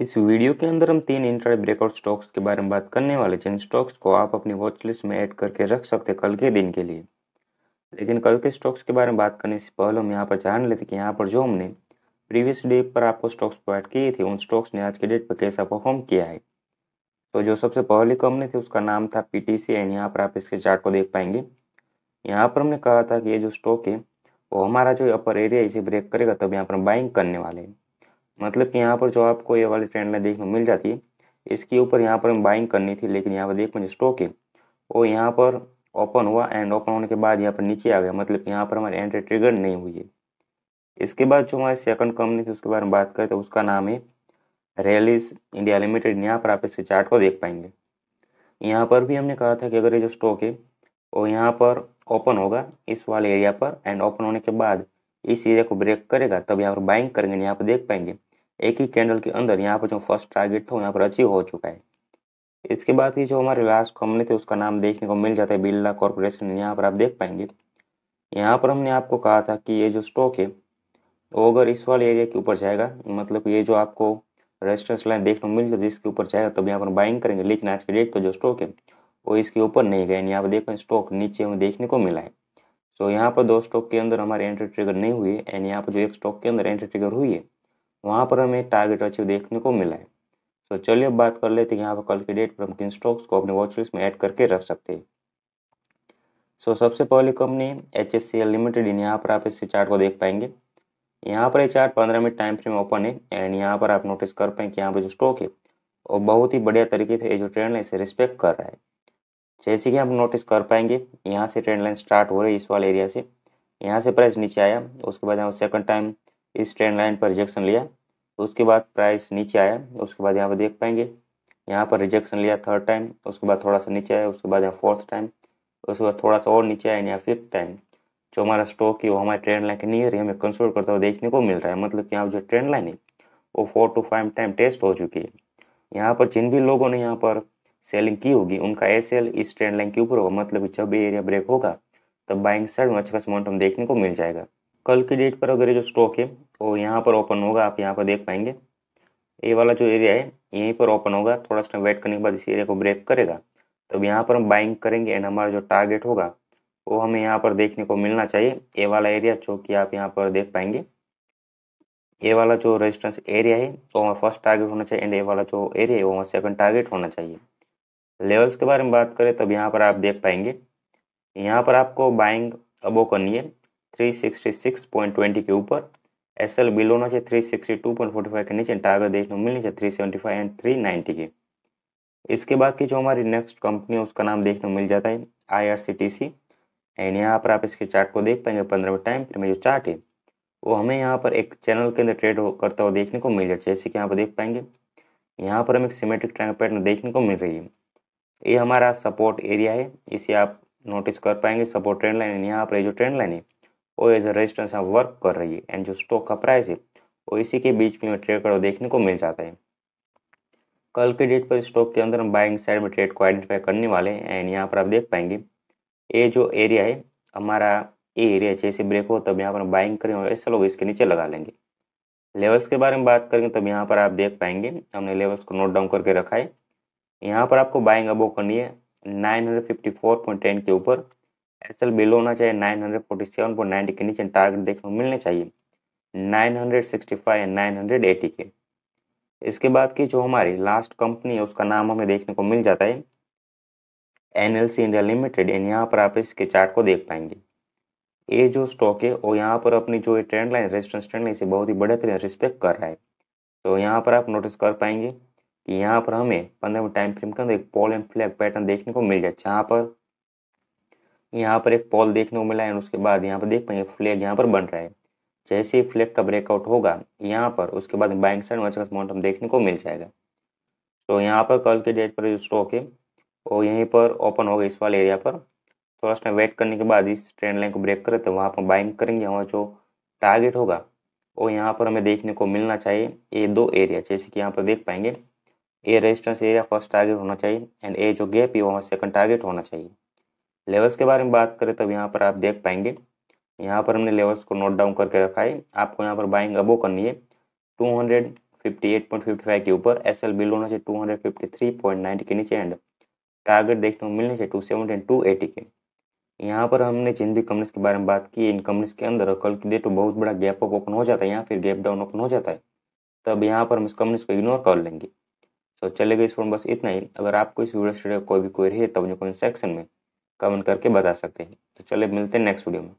इस वीडियो के अंदर हम तीन इंट्रा ब्रेकआउट स्टॉक्स के बारे में बात करने वाले जिन स्टॉक्स को आप अपनी वॉच लिस्ट में ऐड करके रख सकते हैं कल के दिन के लिए लेकिन कल के स्टॉक्स के बारे में बात करने से पहले हम यहाँ पर जान लेते कि यहाँ पर जो हमने प्रीवियस डे पर आपको स्टॉक्स प्रोवाइड किए थे उन स्टॉक्स ने आज के डेट पर कैसा परफॉर्म किया है तो जो सबसे पहली कंपनी थी उसका नाम था पी टी सी एंड यहाँ पर आप इसके चार्ट को देख पाएंगे यहाँ पर हमने कहा था कि ये जो स्टॉक है वो हमारा जो अपर एरिया इसे ब्रेक करेगा तब यहाँ पर हम बाइंग करने वाले हैं मतलब कि यहाँ पर जो आपको ये वाली ट्रेंड लाइन देखने को मिल जाती है इसके ऊपर यहाँ पर हमें बाइंग करनी थी लेकिन यहाँ पर देखो जो स्टॉक है वो यहाँ पर ओपन हुआ एंड ओपन होने के बाद यहाँ पर नीचे आ गया मतलब यहाँ पर हमारी एंट्री ट्रिगर नहीं हुई है इसके बाद जो हमारी सेकंड कंपनी थी उसके बारे में बात करें तो उसका नाम है रेलिस इंडिया लिमिटेड यहाँ पर आप इसके चार्ट को देख पाएंगे यहाँ पर भी हमने कहा था कि अगर ये जो स्टॉक है वो यहाँ पर ओपन होगा इस वाले एरिया पर एंड ओपन होने के बाद इस एरिया को ब्रेक करेगा तब यहाँ पर बाइंग करेंगे यहाँ पर देख पाएंगे एक ही कैंडल के अंदर यहाँ पर जो फर्स्ट टारगेट था यहाँ पर अचीव हो चुका है इसके बाद ही जो हमारे लास्ट कंपनी थे उसका नाम देखने को मिल जाता है बिरला कॉरपोरेशन यहाँ पर आप देख पाएंगे यहाँ पर हमने आपको कहा था कि ये जो स्टॉक है वो अगर इस वाले एरिया के ऊपर जाएगा मतलब ये जो आपको रेजिस्टेंस लाइन देखने को मिल जाती है इसके ऊपर जाएगा तब तो यहाँ पर बाइंग करेंगे लेकिन आज के डेट पर जो स्टॉक है वो इसके ऊपर नहीं गए यहाँ पर देख पाए स्टॉक नीचे हमें देखने को मिला है सो यहाँ पर दो स्टॉक के अंदर हमारे एंट्री ट्रिगर नहीं हुई एंड यहाँ पर जो एक स्टॉक के अंदर एंट्री ट्रिगर हुई है वहाँ पर हमें टारगेट अचीव देखने को मिला है तो चलिए अब बात कर लेते हैं यहाँ पर कल के डेट पर हम किन स्टॉक्स को अपने वॉच लिस्ट में ऐड करके रख सकते हैं सो so, सबसे पहली company H S C L limited इन यहाँ पर आप इस चार्ट को देख पाएंगे यहाँ पर ये चार्ट पंद्रह मिनट टाइम फ्रेम ओपन है एंड यहाँ पर आप नोटिस कर पाएंगे कि यहाँ पर जो स्टॉक है वो बहुत ही बढ़िया तरीके से ये जो ट्रेंड लाइन से रिस्पेक्ट कर रहा है जैसे कि आप नोटिस कर पाएंगे यहाँ से ट्रेंड लाइन स्टार्ट हो रही है इस वाले एरिया से यहाँ से प्राइस नीचे आया उसके बाद यहाँ सेकंड टाइम इस ट्रेंड लाइन पर रिजेक्शन लिया उसके बाद प्राइस नीचे आया उसके बाद यहाँ पर देख पाएंगे यहाँ पर रिजेक्शन लिया थर्ड टाइम उसके बाद थोड़ा सा नीचे आया उसके बाद यहाँ फोर्थ टाइम उसके बाद थोड़ा सा और नीचे आया यहाँ फिफ्थ टाइम जो हमारा स्टॉक है वो हमारे ट्रेंड लाइन के नियर हमें कंसोल करता हुआ देखने को मिल रहा है मतलब कि यहाँ जो ट्रेंड लाइन है वो four two five time test हो चुकी है यहाँ पर जिन भी लोगों ने यहाँ पर सेलिंग की होगी उनका ए सेल इस ट्रेंड लाइन के ऊपर होगा मतलब जब एरिया ब्रेक होगा तब बाइंग साइड में अच्छा खास मोमेंटम देखने को मिल जाएगा कल की डेट पर अगर ये जो स्टॉक है वो यहाँ पर ओपन होगा आप यहाँ पर देख पाएंगे ये वाला जो एरिया है यहीं पर ओपन होगा थोड़ा सा वेट करने के बाद इस एरिया को ब्रेक करेगा तब यहाँ पर हम बाइंग करेंगे एंड हमारा जो टारगेट होगा वो हमें यहाँ पर देखने को मिलना चाहिए ये वाला एरिया जो कि आप यहाँ पर देख पाएंगे ये वाला जो रेजिस्टेंस एरिया है वो हमारा फर्स्ट टारगेट होना चाहिए एंड ये वाला जो एरिया है वो हमारा सेकंड टारगेट होना चाहिए लेवल्स के बारे में बात करें तब यहाँ पर आप देख पाएंगे यहाँ पर आपको बाइंग अबो करनी है 366.20 के ऊपर एस एल टू होना चाहिए 362.45 के नीचे टारगेट देखने को मिलनी चाहिए 375 एंड 390 के इसके बाद की जो हमारी नेक्स्ट कंपनी है उसका नाम देखने को मिल जाता है I R C T C and यहाँ पर आप इसके चार्ट को देख पाएंगे मिनट टाइम फिर में जो चार्ट है वो हमें यहाँ पर एक चैनल के अंदर ट्रेड करता हुआ देखने को मिल जाता है जैसे कि यहाँ पर देख पाएंगे यहाँ पर हमें सीमेट्रिक ट्रैंक पैटर्न देखने को मिल रही है ये हमारा सपोर्ट एरिया है इसे आप नोटिस कर पाएंगे सपोर्ट ट्रेंड लाइन यहाँ पर जो ट्रेंड लाइन है वो एज रजिस्टेंस यहाँ वर्क कर रही है एंड जो स्टॉक का प्राइस है वो इसी के बीच में ट्रेड करो देखने को मिल जाता है कल के डेट पर स्टॉक के अंदर हम बाइंग साइड में ट्रेड को आइडेंटिफाई करने वाले हैं एंड यहाँ पर आप देख पाएंगे ये जो एरिया है हमारा ये एरिया जैसे ब्रेक हो तब यहाँ पर हम बाइंग करें और ऐसे लोग इसके नीचे लगा लेंगे लेवल्स के बारे में बात करेंगे तब यहाँ पर आप देख पाएंगे हमने लेवल्स को नोट डाउन करके रखा है यहाँ पर आपको बाइंग अबो करनी है नाइन के ऊपर एक्सएल बिलो होना चाहिए nine hundred forty seven point ninety के नीचे टारगेट देखने को मिलने चाहिए नाइन हंड्रेड सिक्सटी फाइव या नाइन हंड्रेड एटी के इसके बाद की जो हमारी लास्ट कंपनी है उसका नाम हमें देखने को मिल जाता है N L C India limited and यहाँ पर आप इसके चार्ट को देख पाएंगे ये जो स्टॉक है वो यहाँ पर अपनी जो trend line resistance trend line से बहुत ही बढ़िया तरीके रिस्पेक्ट कर रहा है तो यहाँ पर आप नोटिस कर पाएंगे कि यहाँ पर हमें पंद्रह टाइम फ्रेम के अंदर एक पॉल एंड फ्लैग पैटर्न देखने को मिल जाए जहाँ पर यहाँ पर एक पॉल देखने को मिला है उसके बाद यहाँ पर देख पाएंगे फ्लैग यहाँ पर बन रहा है जैसे ही फ्लैग का ब्रेकआउट होगा यहाँ पर उसके बाद बाइंग साइड अच्छा मोमेंटम देखने को मिल जाएगा तो यहाँ पर कल के डेट पर जो स्टॉक है वो यहीं पर ओपन होगा इस वाले एरिया पर थोड़ा सा वेट करने के बाद इस ट्रेंड लाइन को ब्रेक करे तो वहाँ पर बाइंग करेंगे हमारा जो टारगेट होगा वो यहाँ पर हमें देखने को मिलना चाहिए ये दो एरिया जैसे कि यहाँ पर देख पाएंगे a resistance area first target होना चाहिए एंड ए जो गैप है वहाँ सेकंड टारगेट होना चाहिए लेवल्स के बारे में बात करें तब यहाँ पर आप देख पाएंगे यहाँ पर हमने लेवल्स को नोट डाउन करके रखा है आपको यहाँ पर बाइंग अबो करनी है two hundred fifty eight point fifty five के ऊपर एस एल बिल होना चाहिए two hundred fifty three point ninety के नीचे एंड टारगेट देखने को मिलने चाहिए two seventy and two eighty के यहाँ पर हमने जिन भी कंपनीज के बारे में बात की इन कंपनीज के अंदर कल की डेट में बहुत बड़ा गैप अप ओपन हो जाता है यहाँ फिर गैप डाउन ओपन हो जाता है तब यहाँ पर हम इस कंपनीज को इग्नोर कर लेंगे तो चलेगा इस फोन बस इतना ही अगर आपको इस वीडियो स्टूडियो कोई भी क्वेरी है तब मुझे कमेंट सेक्शन में कमेंट करके बता सकते हैं तो चलिए मिलते हैं नेक्स्ट वीडियो में